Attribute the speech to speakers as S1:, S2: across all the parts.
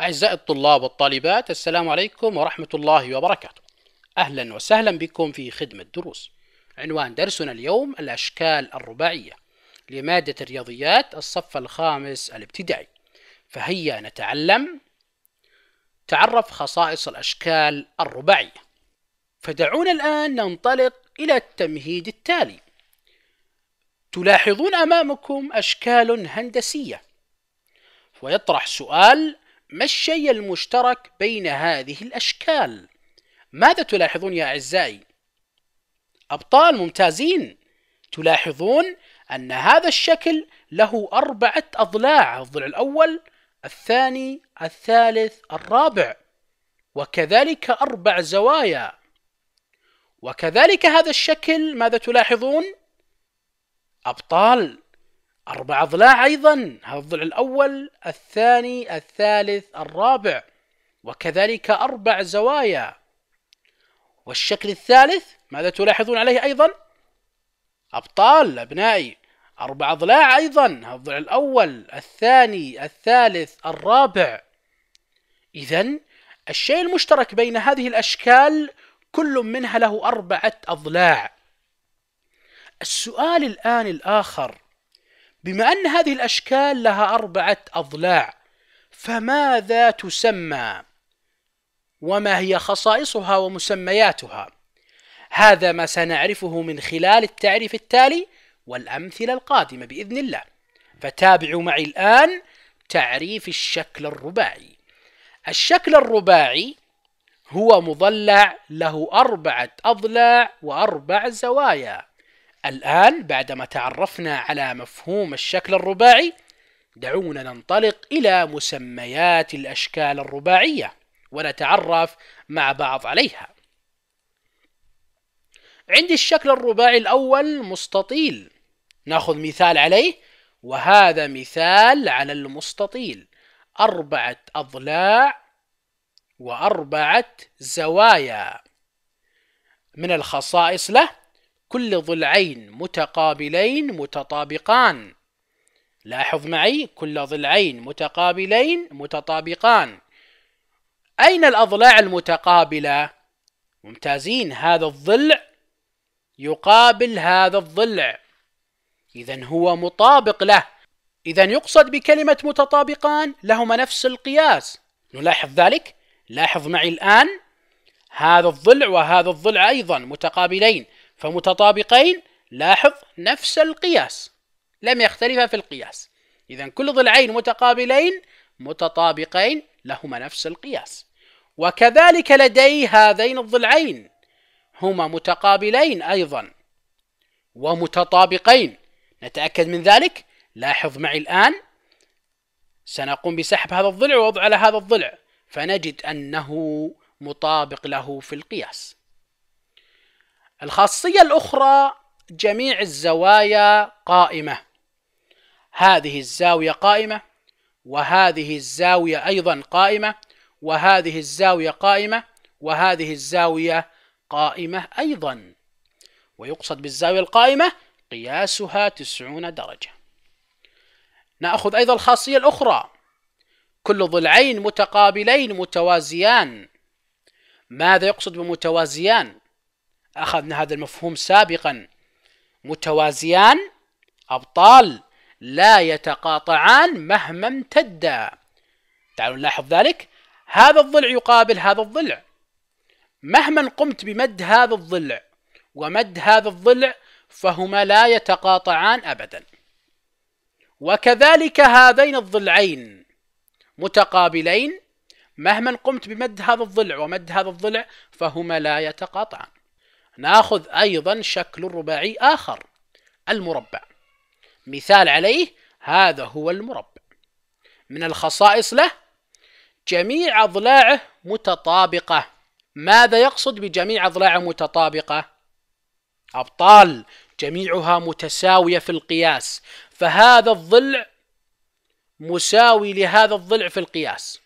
S1: أعزائي الطلاب والطالبات السلام عليكم ورحمة الله وبركاته أهلا وسهلا بكم في خدمة دروس عنوان درسنا اليوم الأشكال الرباعية لمادة الرياضيات الصف الخامس الابتدائي فهيا نتعلم تعرف خصائص الأشكال الرباعية فدعونا الآن ننطلق إلى التمهيد التالي تلاحظون امامكم اشكال هندسيه ويطرح سؤال ما الشيء المشترك بين هذه الاشكال ماذا تلاحظون يا اعزائي ابطال ممتازين تلاحظون ان هذا الشكل له اربعه اضلاع الضلع الاول الثاني الثالث الرابع وكذلك اربع زوايا وكذلك هذا الشكل ماذا تلاحظون أبطال أربع أضلاع أيضا هذا الضلع الأول الثاني الثالث الرابع وكذلك أربع زوايا والشكل الثالث ماذا تلاحظون عليه أيضا أبطال أبنائي أربع أضلاع أيضا هذا الضلع الأول الثاني الثالث الرابع إذا الشيء المشترك بين هذه الأشكال كل منها له أربعة أضلاع السؤال الآن الآخر بما أن هذه الأشكال لها أربعة أضلاع فماذا تسمى؟ وما هي خصائصها ومسمياتها؟ هذا ما سنعرفه من خلال التعريف التالي والأمثلة القادمة بإذن الله فتابعوا معي الآن تعريف الشكل الرباعي الشكل الرباعي هو مضلع له أربعة أضلاع وأربع زوايا الآن بعدما تعرفنا على مفهوم الشكل الرباعي دعونا ننطلق إلى مسميات الأشكال الرباعية ونتعرف مع بعض عليها عندي الشكل الرباعي الأول مستطيل ناخذ مثال عليه وهذا مثال على المستطيل أربعة أضلاع وأربعة زوايا من الخصائص له كل ضلعين متقابلين متطابقان لاحظ معي كل ضلعين متقابلين متطابقان أين الأضلاع المتقابلة؟ ممتازين هذا الضلع يقابل هذا الضلع إذا هو مطابق له إذا يقصد بكلمة متطابقان لهما نفس القياس نلاحظ ذلك لاحظ معي الآن هذا الضلع وهذا الضلع أيضا متقابلين فمتطابقين لاحظ نفس القياس لم يختلفا في القياس إذا كل ضلعين متقابلين متطابقين لهما نفس القياس وكذلك لدي هذين الضلعين هما متقابلين أيضا ومتطابقين نتأكد من ذلك لاحظ معي الآن سنقوم بسحب هذا الضلع ووضع على هذا الضلع فنجد أنه مطابق له في القياس الخاصية الأخرى جميع الزوايا قائمة هذه الزاوية قائمة وهذه الزاوية أيضا قائمة وهذه الزاوية قائمة وهذه الزاوية قائمة أيضا ويقصد بالزاوية القائمة قياسها تسعون درجة نأخذ أيضا الخاصية الأخرى كل ضلعين متقابلين متوازيان ماذا يقصد بمتوازيان أخذنا هذا المفهوم سابقا متوازيان أبطال لا يتقاطعان مهما امتدا تعالوا نلاحظ ذلك هذا الضلع يقابل هذا الضلع مهما قمت بمد هذا الضلع ومد هذا الضلع فهما لا يتقاطعان أبدا وكذلك هذين الضلعين متقابلين مهما قمت بمد هذا الضلع ومد هذا الضلع فهما لا يتقاطعان ناخذ أيضا شكل رباعي آخر المربع مثال عليه هذا هو المربع من الخصائص له جميع أضلاعه متطابقة ماذا يقصد بجميع أضلاعه متطابقة؟ أبطال جميعها متساوية في القياس فهذا الضلع مساوي لهذا الضلع في القياس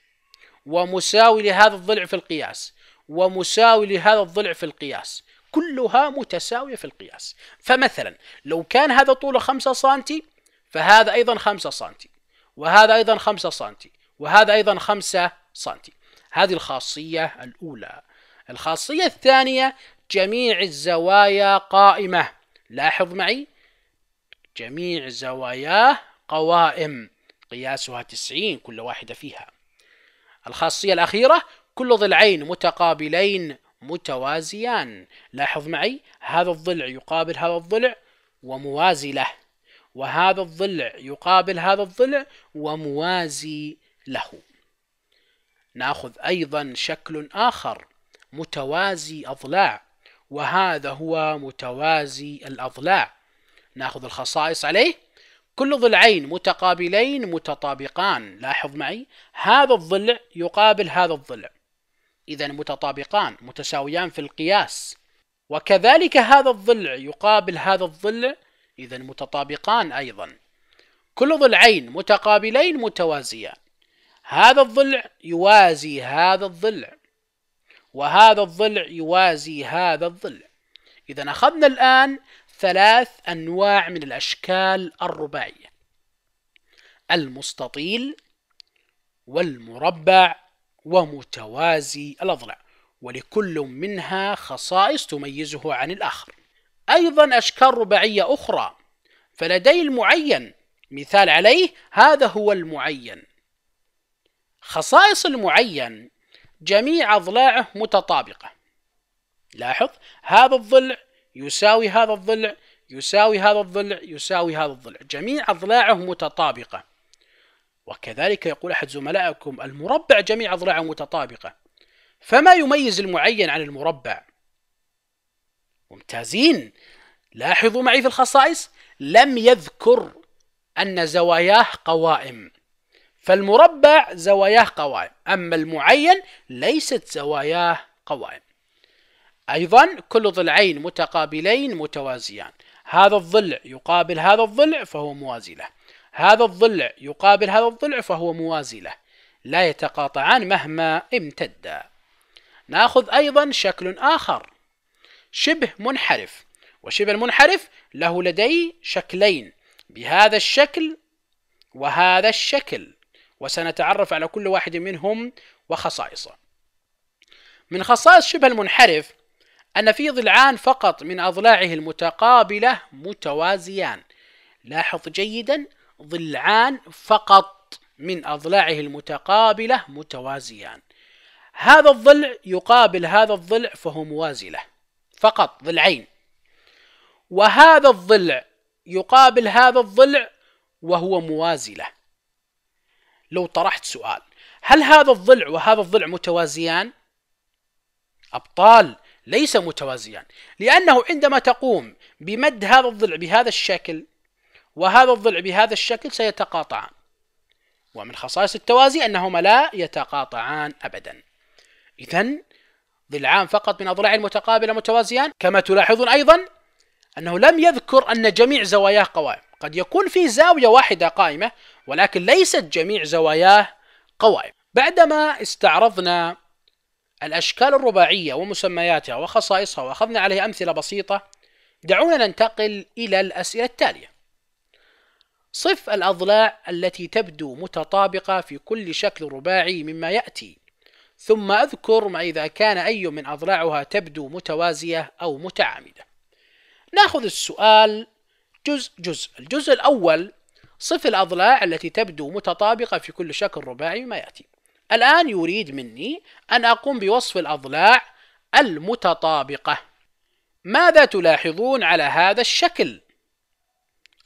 S1: ومساوي لهذا الضلع في القياس ومساوي لهذا الضلع في القياس كلها متساوية في القياس فمثلا لو كان هذا طوله 5 سنتي فهذا أيضا 5 سنتي وهذا أيضا 5 سنتي وهذا أيضا 5 سنتي هذه الخاصية الأولى الخاصية الثانية جميع الزوايا قائمة لاحظ معي جميع زواياه قوائم قياسها 90 كل واحدة فيها الخاصية الأخيرة كل ضلعين متقابلين متوازيان لاحظ معي هذا الضلع يقابل هذا الضلع وموازي له وهذا الضلع يقابل هذا الضلع وموازي له ناخذ أيضا شكل آخر متوازي أضلاع وهذا هو متوازي الأضلاع ناخذ الخصائص عليه كل ضلعين متقابلين متطابقان لاحظ معي هذا الضلع يقابل هذا الضلع إذا متطابقان متساويان في القياس وكذلك هذا الضلع يقابل هذا الضلع إذا متطابقان أيضا كل ضلعين متقابلين متوازيان هذا الضلع يوازي هذا الضلع وهذا الضلع يوازي هذا الضلع إذا أخذنا الآن ثلاث أنواع من الأشكال الرباعية المستطيل والمربع ومتوازي الأضلاع ولكل منها خصائص تميزه عن الآخر أيضا أشكال رباعية أخرى فلدي المعين مثال عليه هذا هو المعين خصائص المعين جميع أضلاعه متطابقة لاحظ هذا الضلع يساوي هذا الضلع يساوي هذا الضلع يساوي هذا الضلع جميع أضلاعه متطابقة وكذلك يقول أحد زملائكم المربع جميع أضلاعه متطابقة فما يميز المعين عن المربع ممتازين لاحظوا معي في الخصائص لم يذكر أن زواياه قوائم فالمربع زواياه قوائم أما المعين ليست زواياه قوائم أيضا كل ضلعين متقابلين متوازيان هذا الضلع يقابل هذا الضلع فهو موازي له هذا الضلع يقابل هذا الضلع فهو موازي له لا يتقاطعان مهما امتدا ناخذ أيضا شكل آخر شبه منحرف وشبه المنحرف له لدي شكلين بهذا الشكل وهذا الشكل وسنتعرف على كل واحد منهم وخصائصه من خصائص شبه المنحرف أن في ضلعان فقط من أضلاعه المتقابلة متوازيان لاحظ جيدا ضلعان فقط من أضلاعه المتقابلة متوازيان هذا الضلع يقابل هذا الضلع فهو موازي له فقط ضلعين وهذا الضلع يقابل هذا الضلع وهو موازي له لو طرحت سؤال هل هذا الضلع وهذا الضلع متوازيان أبطال ليس متوازيان لأنه عندما تقوم بمد هذا الضلع بهذا الشكل وهذا الضلع بهذا الشكل سيتقاطعان ومن خصائص التوازي أنهما لا يتقاطعان أبدا إذا ضلعان فقط من أضلاع المتقابلة متوازيان كما تلاحظون أيضا أنه لم يذكر أن جميع زواياه قوائم قد يكون في زاوية واحدة قائمة ولكن ليست جميع زواياه قوائم بعدما استعرضنا الأشكال الرباعية ومسمياتها وخصائصها وأخذنا عليها أمثلة بسيطة دعونا ننتقل إلى الأسئلة التالية صف الأضلاع التي تبدو متطابقة في كل شكل رباعي مما يأتي ثم أذكر ما إذا كان أي من أضلاعها تبدو متوازية أو متعامدة نأخذ السؤال جزء جزء الجزء الأول صف الأضلاع التي تبدو متطابقة في كل شكل رباعي مما يأتي الآن يريد مني أن أقوم بوصف الأضلاع المتطابقة ماذا تلاحظون على هذا الشكل؟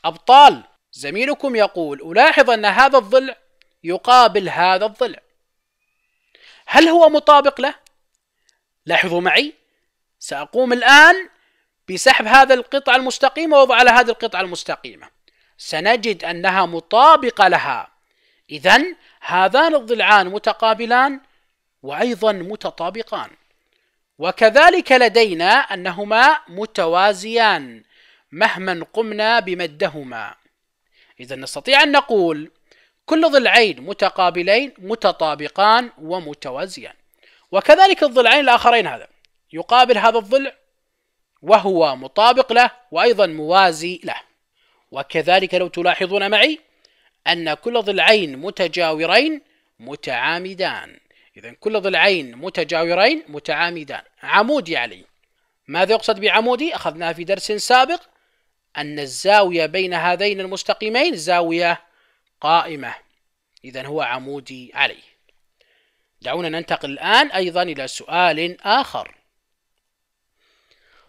S1: أبطال زميلكم يقول ألاحظ أن هذا الضلع يقابل هذا الضلع هل هو مطابق له؟ لاحظوا معي سأقوم الآن بسحب هذا القطعة المستقيمة ووضع على هذه القطعة المستقيمة سنجد أنها مطابقة لها إذا هذان الضلعان متقابلان وأيضا متطابقان وكذلك لدينا أنهما متوازيان مهما قمنا بمدهما إذا نستطيع أن نقول كل ضلعين متقابلين متطابقان ومتوازيان وكذلك الضلعين الآخرين هذا يقابل هذا الضلع وهو مطابق له وأيضا موازي له وكذلك لو تلاحظون معي أن كل ضلعين متجاورين متعامدان إذا كل ضلعين متجاورين متعامدان عمودي عليه ماذا يقصد بعمودي؟ أخذناها في درس سابق أن الزاوية بين هذين المستقيمين زاوية قائمة إذا هو عمودي عليه دعونا ننتقل الآن أيضا إلى سؤال آخر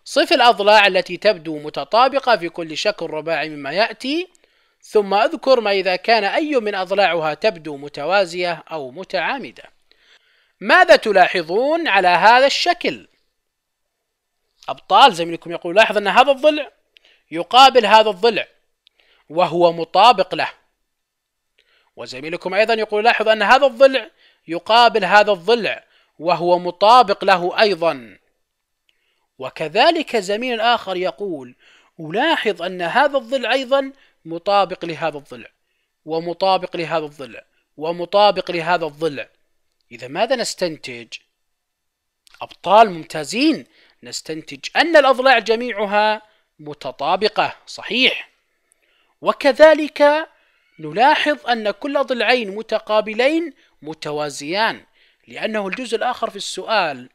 S1: صف الأضلاع التي تبدو متطابقة في كل شكل رباعي مما يأتي ثم اذكر ما إذا كان أي من أضلاعها تبدو متوازية أو متعامدة ماذا تلاحظون على هذا الشكل؟ أبطال زميلكم يقول لاحظ أن هذا الضلع يقابل هذا الضلع وهو مطابق له وزميلكم أيضا يقول لاحظ أن هذا الضلع يقابل هذا الضلع وهو مطابق له أيضا وكذلك زميل آخر يقول ألاحظ أن هذا الضلع أيضا مطابق لهذا الضلع ومطابق لهذا الضلع ومطابق لهذا الضلع إذا ماذا نستنتج؟ أبطال ممتازين نستنتج أن الأضلاع جميعها متطابقة صحيح وكذلك نلاحظ أن كل ضلعين متقابلين متوازيان لأنه الجزء الآخر في السؤال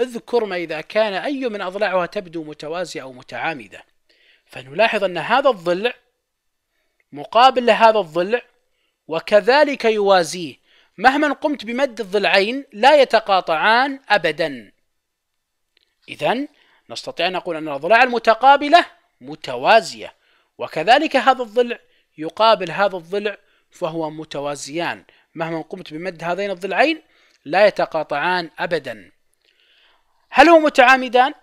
S1: اذكر ما إذا كان أي من أضلاعها تبدو متوازية أو متعامدة فنلاحظ أن هذا الضلع مقابل لهذا الضلع وكذلك يوازيه مهما قمت بمد الضلعين لا يتقاطعان أبدا إذا نستطيع أن نقول أن الأضلاع المتقابلة متوازية وكذلك هذا الضلع يقابل هذا الضلع فهو متوازيان مهما قمت بمد هذين الضلعين لا يتقاطعان أبدا هل هما متعامدان؟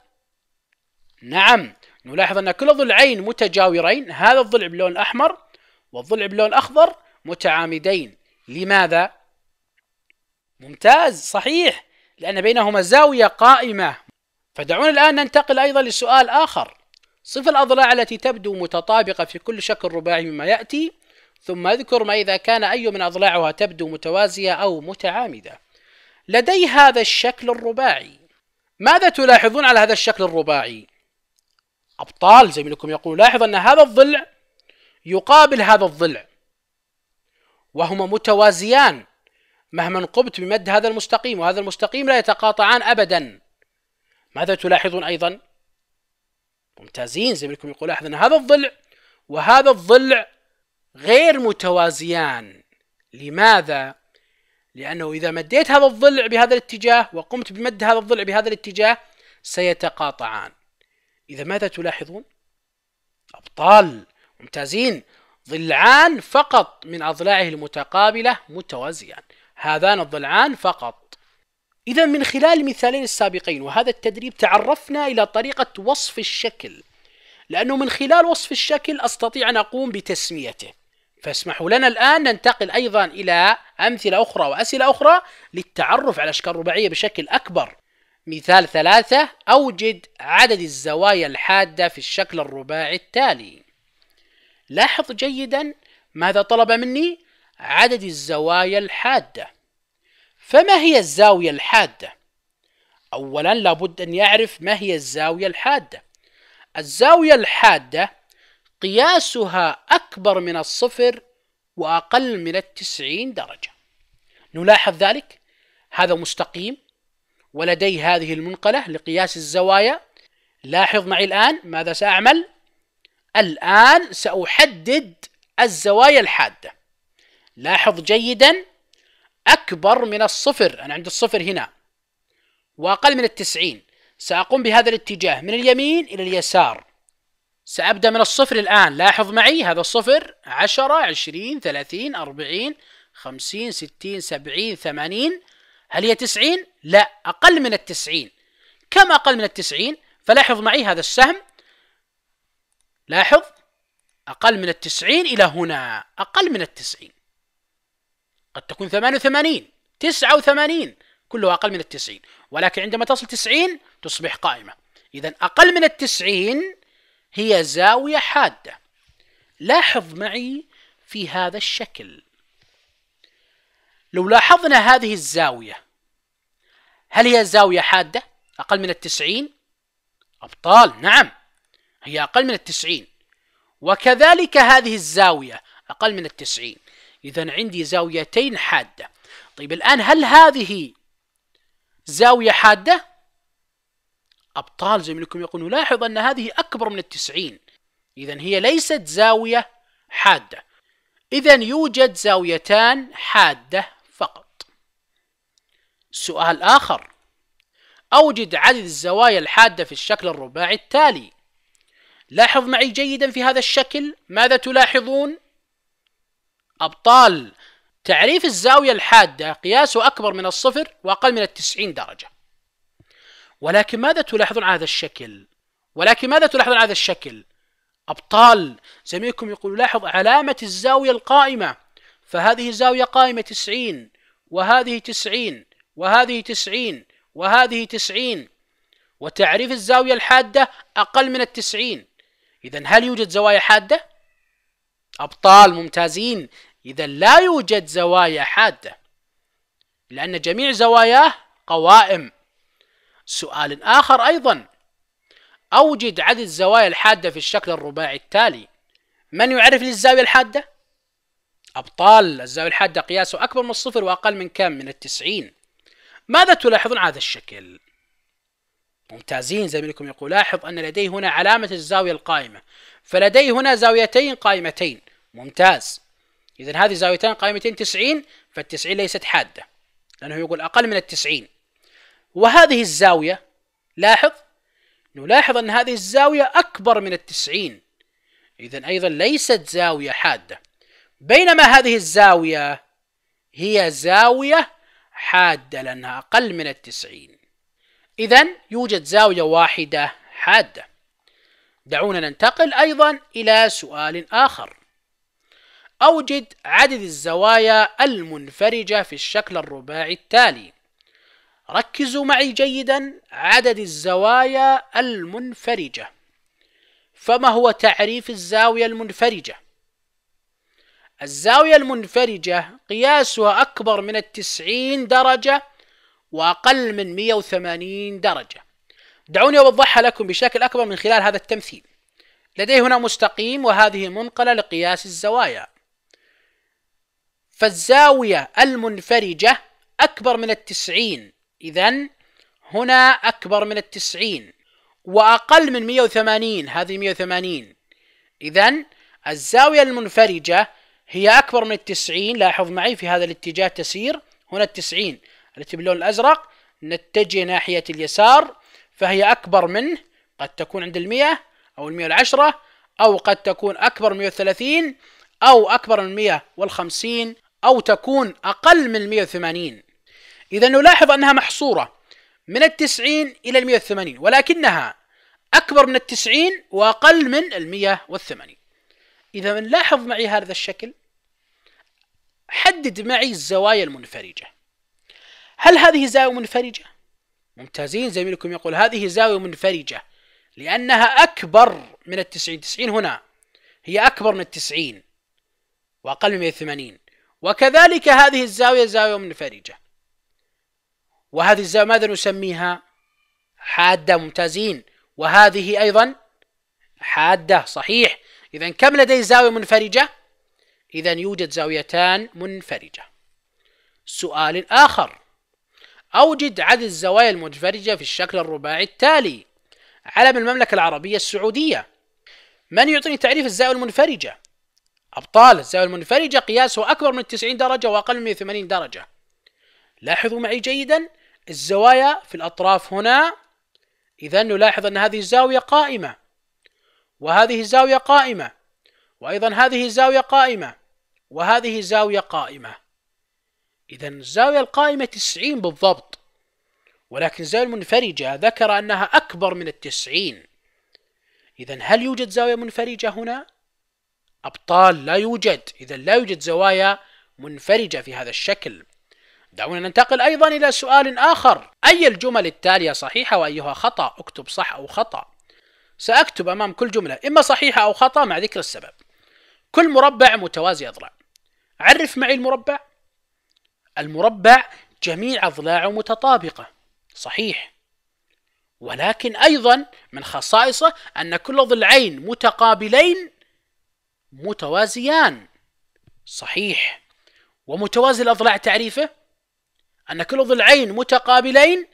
S1: نعم نلاحظ أن كل ضلعين متجاورين هذا الضلع باللون الأحمر والضلع باللون الأخضر متعامدين لماذا؟ ممتاز صحيح لأن بينهما زاوية قائمة فدعونا الآن ننتقل أيضا لسؤال آخر صف الأضلاع التي تبدو متطابقة في كل شكل رباعي مما يأتي ثم اذكر ما إذا كان أي من أضلاعها تبدو متوازية أو متعامدة لدي هذا الشكل الرباعي ماذا تلاحظون على هذا الشكل الرباعي أبطال زميلكم يقول لاحظ أن هذا الضلع يقابل هذا الضلع وهما متوازيان مهما قمت بمد هذا المستقيم وهذا المستقيم لا يتقاطعان أبدا ماذا تلاحظون أيضا ممتازين زميلكم يقول لاحظ أن هذا الضلع وهذا الضلع غير متوازيان لماذا؟ لأنه إذا مديت هذا الضلع بهذا الاتجاه وقمت بمد هذا الضلع بهذا الاتجاه سيتقاطعان إذا ماذا تلاحظون؟ أبطال ممتازين ضلعان فقط من أضلاعه المتقابلة متوازيان هذان الضلعان فقط إذا من خلال المثالين السابقين وهذا التدريب تعرفنا إلى طريقة وصف الشكل لأنه من خلال وصف الشكل أستطيع أن أقوم بتسميته فاسمحوا لنا الآن ننتقل أيضا إلى أمثلة أخرى وأسئلة أخرى للتعرف على أشكال رباعية بشكل أكبر مثال ثلاثة أوجد عدد الزوايا الحادة في الشكل الرباعي التالي لاحظ جيدا ماذا طلب مني عدد الزوايا الحاده فما هي الزاوية الحادة؟ أولا لابد أن يعرف ما هي الزاوية الحادة الزاوية الحادة قياسها أكبر من الصفر وأقل من التسعين درجة نلاحظ ذلك هذا مستقيم ولدي هذه المنقلة لقياس الزوايا لاحظ معي الآن ماذا سأعمل الآن سأحدد الزوايا الحادة لاحظ جيدا أكبر من الصفر أنا عندي الصفر هنا وأقل من التسعين سأقوم بهذا الاتجاه من اليمين إلى اليسار سأبدأ من الصفر الآن لاحظ معي هذا الصفر عشرة عشرين ثلاثين أربعين خمسين ستين سبعين ثمانين هل هي تسعين؟ لا أقل من التسعين كم أقل من التسعين؟ فلاحظ معي هذا السهم لاحظ أقل من التسعين إلى هنا أقل من التسعين قد تكون 88 89 كلها أقل من التسعين ولكن عندما تصل 90 تصبح قائمة إذا أقل من التسعين هي زاوية حادة لاحظ معي في هذا الشكل لو لاحظنا هذه الزاوية هل هي زاوية حادة أقل من التسعين أبطال نعم هي أقل من التسعين وكذلك هذه الزاوية أقل من التسعين إذا عندي زاويتين حادة طيب الآن هل هذه زاوية حادة؟ أبطال زميلكم يقولون لاحظ أن هذه أكبر من التسعين إذا هي ليست زاوية حادة إذا يوجد زاويتان حادة فقط سؤال آخر أوجد عدد الزوايا الحادة في الشكل الرباعي التالي لاحظ معي جيدا في هذا الشكل ماذا تلاحظون أبطال تعريف الزاوية الحادة قياسه أكبر من الصفر وأقل من التسعين درجة ولكن ماذا تلاحظون على هذا الشكل؟ ولكن ماذا تلاحظون على هذا الشكل؟ أبطال زميلكم يقول لاحظ علامة الزاوية القائمة فهذه زاوية قائمة تسعين وهذه تسعين وهذه تسعين وهذه تسعين وتعريف الزاوية الحادة أقل من التسعين إذا هل يوجد زوايا حادة؟ أبطال ممتازين إذا لا يوجد زوايا حادة لأن جميع زواياه قوائم سؤال آخر أيضا أوجد عدد الزوايا الحادة في الشكل الرباعي التالي من يعرف لي الزاوية الحادة؟ أبطال الزاوية الحادة قياسه أكبر من الصفر وأقل من كم؟ من التسعين ماذا تلاحظون على هذا الشكل؟ ممتازين زميلكم يقول لاحظ أن لديه هنا علامة الزاوية القائمة فلديه هنا زاويتين قائمتين ممتاز إذا هذه زاويتان قائمتين 90 فالتسعين ليست حادة لأنه يقول أقل من التسعين وهذه الزاوية لاحظ نلاحظ أن هذه الزاوية أكبر من التسعين إذا أيضا ليست زاوية حادة بينما هذه الزاوية هي زاوية حادة لأنها أقل من التسعين إذا يوجد زاوية واحدة حادة دعونا ننتقل أيضا إلى سؤال آخر أوجد عدد الزوايا المنفرجة في الشكل الرباعي التالي ركزوا معي جيدا عدد الزوايا المنفرجة فما هو تعريف الزاوية المنفرجة؟ الزاوية المنفرجة قياسها أكبر من التسعين درجة وأقل من 180 درجة دعوني أوضحها لكم بشكل أكبر من خلال هذا التمثيل لدي هنا مستقيم وهذه منقلة لقياس الزوايا فالزاوية المنفرجة أكبر من التسعين إذا هنا أكبر من التسعين وأقل من 180 هذه 180 إذا الزاوية المنفرجة هي أكبر من التسعين لاحظ معي في هذا الاتجاه تسير هنا التسعين التي باللون الأزرق نتجه ناحية اليسار فهي أكبر منه قد تكون عند المئة أو المئة العشرة أو قد تكون أكبر من 130 أو أكبر من 150 أو تكون أقل من 180 إذا نلاحظ أنها محصورة من التسعين إلى المية وثمانين ولكنها أكبر من التسعين وأقل من المية والثمانين إذا نلاحظ معي هذا الشكل حدد معي الزوايا المنفرجة هل هذه زاوية منفرجة؟ ممتازين زميلكم يقول هذه زاوية منفرجة لأنها أكبر من التسعين تسعين هنا هي أكبر من التسعين وأقل من 180 وكذلك هذه الزاوية زاوية منفرجة وهذه الزاوية ماذا نسميها حادة ممتازين وهذه أيضا حادة صحيح إذا كم لدي زاوية منفرجة إذا يوجد زاويتان منفرجة سؤال آخر أوجد عدد الزوايا المنفرجة في الشكل الرباعي التالي علم المملكة العربية السعودية من يعطيني تعريف الزاوية المنفرجة أبطال الزاوية المنفرجة قياسه أكبر من 90 درجة وأقل من 180 درجة لاحظوا معي جيدا الزوايا في الأطراف هنا إذا نلاحظ أن هذه الزاوية قائمة وهذه الزاوية قائمة وأيضا هذه الزاوية قائمة وهذه الزاوية قائمة إذا الزاوية القائمة 90 بالضبط ولكن الزاوية المنفرجة ذكر أنها أكبر من التسعين إذا هل يوجد زاوية منفرجة هنا؟ أبطال لا يوجد إذا لا يوجد زوايا منفرجة في هذا الشكل دعونا ننتقل أيضا إلى سؤال آخر أي الجمل التالية صحيحة وأيها خطأ اكتب صح أو خطأ سأكتب أمام كل جملة إما صحيحة أو خطأ مع ذكر السبب كل مربع متوازي أضلاع عرف معي المربع المربع جميع أضلاعه متطابقة صحيح ولكن أيضا من خصائصه أن كل ضلعين متقابلين متوازيان صحيح ومتوازي الأضلاع تعريفه أن كل ضلعين متقابلين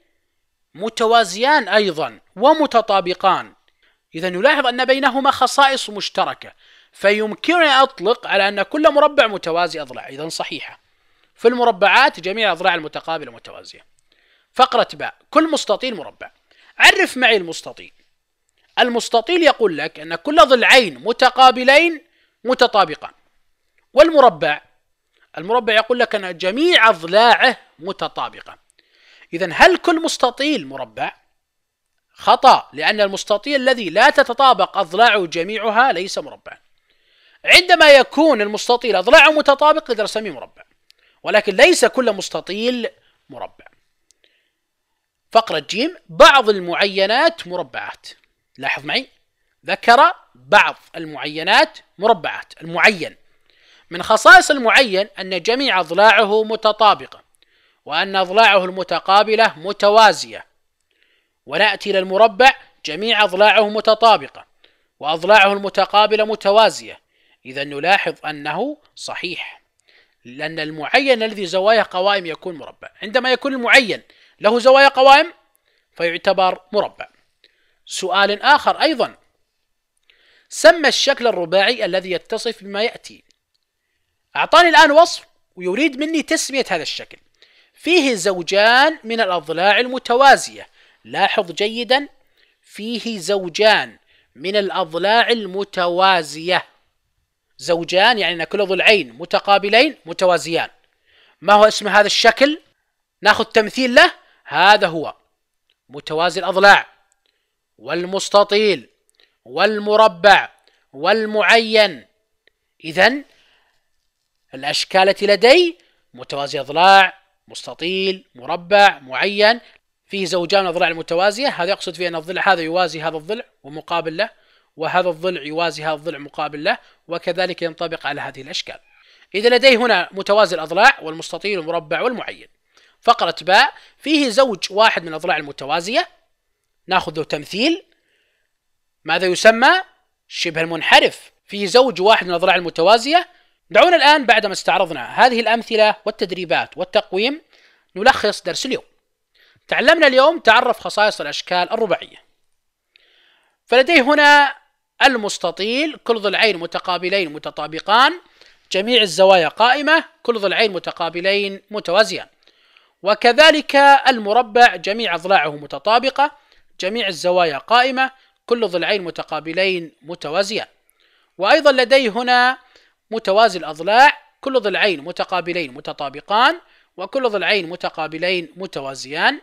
S1: متوازيان أيضا ومتطابقان إذا نلاحظ أن بينهما خصائص مشتركة فيمكنني أطلق على أن كل مربع متوازي أضلاع إذا صحيحة في المربعات جميع الأضلاع المتقابلة متوازية فقرة باء كل مستطيل مربع عرف معي المستطيل المستطيل يقول لك أن كل ضلعين متقابلين متطابقان والمربع المربع يقول لك أن جميع أضلاعه متطابقة إذا هل كل مستطيل مربع؟ خطأ لأن المستطيل الذي لا تتطابق أضلاعه جميعها ليس مربعا عندما يكون المستطيل أضلاعه متطابق نقدر نسميه مربع ولكن ليس كل مستطيل مربع فقرة جيم بعض المعينات مربعات لاحظ معي ذكر بعض المعينات مربعات المعين من خصائص المعين أن جميع أضلاعه متطابقة وأن أضلاعه المتقابلة متوازية ونأتي للمربع جميع أضلاعه متطابقة وأضلاعه المتقابلة متوازية إذا نلاحظ أنه صحيح لأن المعين الذي زوايا قوائم يكون مربع عندما يكون المعين له زوايا قوائم فيعتبر مربع سؤال آخر أيضا سمى الشكل الرباعي الذي يتصف بما يأتي أعطاني الآن وصف ويريد مني تسمية هذا الشكل فيه زوجان من الأضلاع المتوازية لاحظ جيدا فيه زوجان من الأضلاع المتوازية زوجان يعني أن كل ضلعين متقابلين متوازيان ما هو اسم هذا الشكل؟ ناخذ تمثيل له هذا هو متوازي الأضلاع والمستطيل والمربع والمعين إذا الأشكال التي لدي متوازي أضلاع مستطيل مربع معين فيه زوجان أضلاع المتوازية هذا يقصد فيه أن الضلع هذا يوازي هذا الضلع ومقابل له وهذا الضلع يوازي هذا الضلع مقابل له وكذلك ينطبق على هذه الأشكال إذا لدي هنا متوازي الأضلاع والمستطيل والمربع والمعين فقرة باء فيه زوج واحد من الأضلاع المتوازية ناخذ له تمثيل ماذا يسمى شبه المنحرف فيه زوج واحد من الأضلاع المتوازية دعونا الآن بعدما استعرضنا هذه الأمثلة والتدريبات والتقويم نلخص درس اليوم تعلمنا اليوم تعرف خصائص الأشكال الرباعية فلدي هنا المستطيل كل ضلعين متقابلين متطابقان جميع الزوايا قائمة كل ضلعين متقابلين متوازيان وكذلك المربع جميع أضلاعه متطابقة جميع الزوايا قائمة كل ضلعين متقابلين متوازيان وأيضا لدي هنا متوازي الأضلاع كل ضلعين متقابلين متطابقان وكل ضلعين متقابلين متوازيان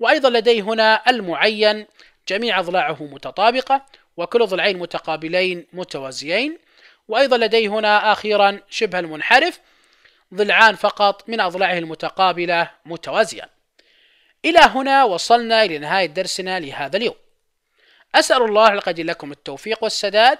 S1: وأيضا لدي هنا المعين جميع أضلاعه متطابقة وكل ضلعين متقابلين متوازيين وأيضا لدي هنا أخيرا شبه المنحرف ضلعان فقط من أضلاعه المتقابلة متوازيان إلى هنا وصلنا إلى نهاية درسنا لهذا اليوم أسأل الله القدير لكم التوفيق والسداد